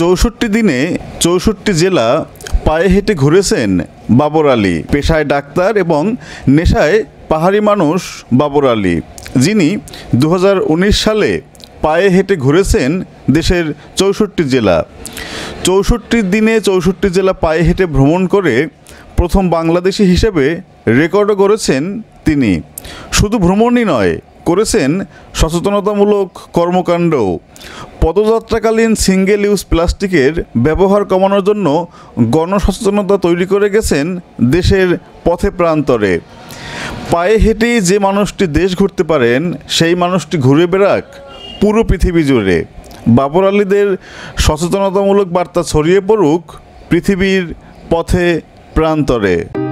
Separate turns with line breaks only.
চৌষট্টি দিনে চৌষট্টি জেলা পায়ে হেঁটে ঘুরেছেন বাবর আলী পেশায় ডাক্তার এবং নেশায় পাহাড়ি মানুষ বাবর আলী যিনি দু সালে পায়ে হেঁটে ঘুরেছেন দেশের চৌষট্টি জেলা চৌষট্টি দিনে চৌষট্টি জেলা পায়ে হেঁটে ভ্রমণ করে প্রথম বাংলাদেশি হিসেবে রেকর্ডও করেছেন তিনি শুধু ভ্রমণই নয় করেছেন সচেতনতামূলক কর্মকাণ্ডও পদযাত্রাকালীন সিঙ্গেল ইউজ প্লাস্টিকের ব্যবহার কমানোর জন্য গণসচেতনতা তৈরি করে গেছেন দেশের পথে প্রান্তরে পায়ে হেঁটেই যে মানুষটি দেশ ঘুরতে পারেন সেই মানুষটি ঘুরে বেড়াক পুরো পৃথিবী জুড়ে বাবর আলীদের সচেতনতামূলক বার্তা ছড়িয়ে পড়ুক পৃথিবীর পথে প্রান্তরে